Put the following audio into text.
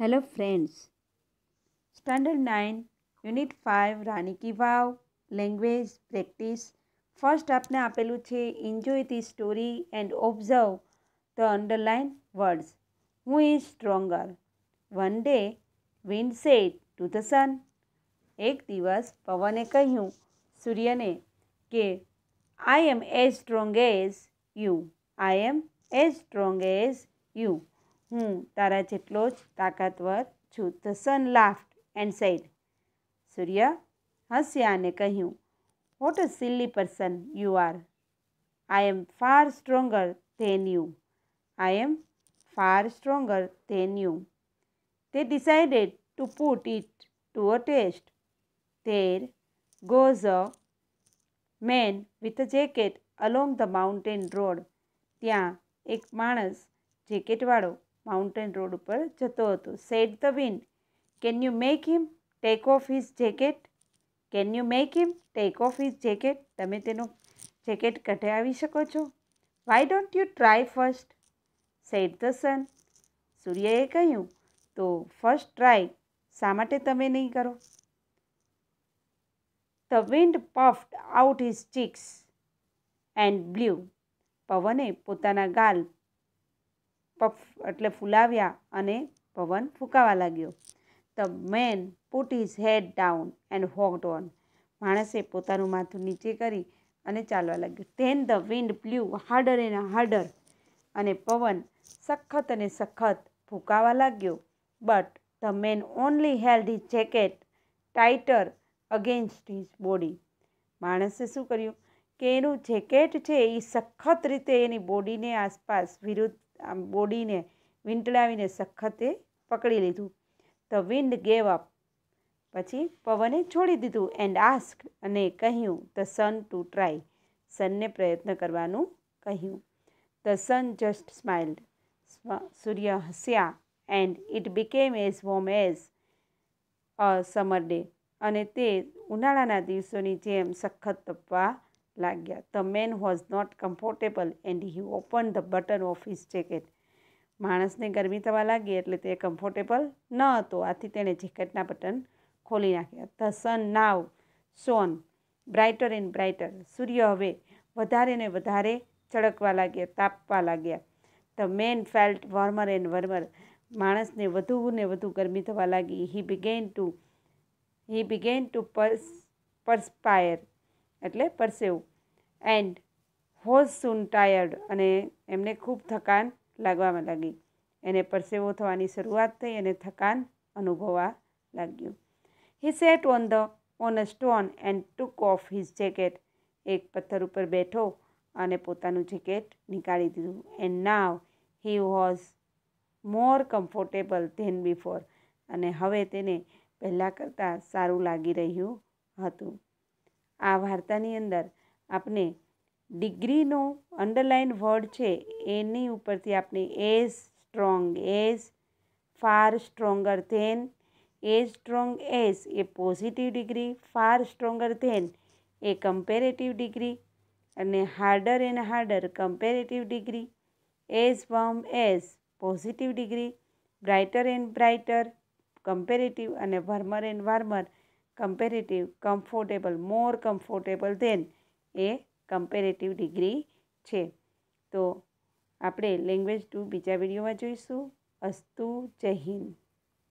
hello friends standard nine unit five Rani ki Vav language practice first આપને આપેલું છે enjoy the story and observe the underline words who is stronger one day wind said to the sun એક દિવસ પવને કહ્યું સૂર્યને કે I am as strong as you I am as strong as you હું તારા જેટલો જ તાકાતવર છું the sun laughed and said સૂર્ય હસ્યા અને કહ્યું what a silly person you are I am far stronger than you I am far stronger than you તે decided to put it to a test there goes a man with a jacket along the mountain road ત્યાં એક માણસ જેકેટવાળો mountain road ઉપર જતો હતો said the wind can you make him take off his jacket can you make him take off his jacket તમે તેનું jacket કઢાવી શકો છો why don't you try first said the sun સૂર્યએ કહ્યું તો ફર્સ્ટ ટ્રાય શા માટે તમે નહીં કરો the wind puffed out his cheeks and blew પવને પોતાના ગાલ પફ એટલે ફૂલાવ્યા અને પવન ફૂંકાવા લાગ્યો the man put his head down and walked on માણસે પોતાનું માથું નીચે કરી અને ચાલવા લાગ્યું then the wind blew harder and harder અને પવન સખત અને સખત ફૂંકાવા લાગ્યો but the man only held his jacket tighter against his body માણસે શું કર્યું કે એનું જેકેટ છે એ સખત રીતે એની બોડીને આસપાસ વિરુદ્ધ આમ બોડીને વીંટળાવીને સખતે પકડી લીધું ધ વિન્ડ ગેવ અપ પછી પવને છોડી દીધું એન્ડ આસ્ક અને કહ્યું ધ સન ટુ ટ્રાય સનને પ્રયત્ન કરવાનું કહ્યું ધ સન જસ્ટ સ્માઇલ્ડ સૂર્ય હસ્યા and it became as warm as a summer day અને તે ઉનાળાના દિવસોની જેમ સખત તપવા લાગ્યા the man was not comfortable and he open the button of his jacket માણસને ગરમી થવા લાગી એટલે તે કમ્ફર્ટેબલ ન હતો આથી તેણે જેકેટના બટન ખોલી નાખ્યા the sun now shone brighter and brighter સૂર્ય હવે વધારે ને વધારે ચળકવા લાગ્યા તાપવા લાગ્યા the man felt warmer and warmer માણસને વધુ ને વધુ ગરમી થવા લાગી he began to he began to pers perspire એટલે પરસેવું એન્ડ હોઝ સૂન ટાયર્ડ અને એમને ખૂબ થકાન લાગવામાં લાગી એને પરસેવો થવાની શરૂઆત થઈ અને થકાન અનુભવવા લાગ્યું he sat on the on a stone and took off his jacket એક પથ્થર ઉપર બેઠો અને પોતાનું જેકેટ નીકાળી દીધું and now he was more comfortable than before અને હવે તેને પહેલાં કરતાં સારું લાગી રહ્યું હતું આ વાર્તાની અંદર આપણે ડિગ્રીનો અંડરલાઇન વર્ડ છે એની ઉપરથી આપણે as strong as far stronger than as strong as એ positive degree far stronger than એ કમ્પેરેટિવ ડિગ્રી અને harder and harder comparative degree as warm as positive degree brighter and brighter comparative અને warmer and warmer comparative comfortable more comfortable than એ comparative degree છે તો આપણે language two બીજા વિડીયોમાં જોઈશું અસ્તુ જય હિન્દ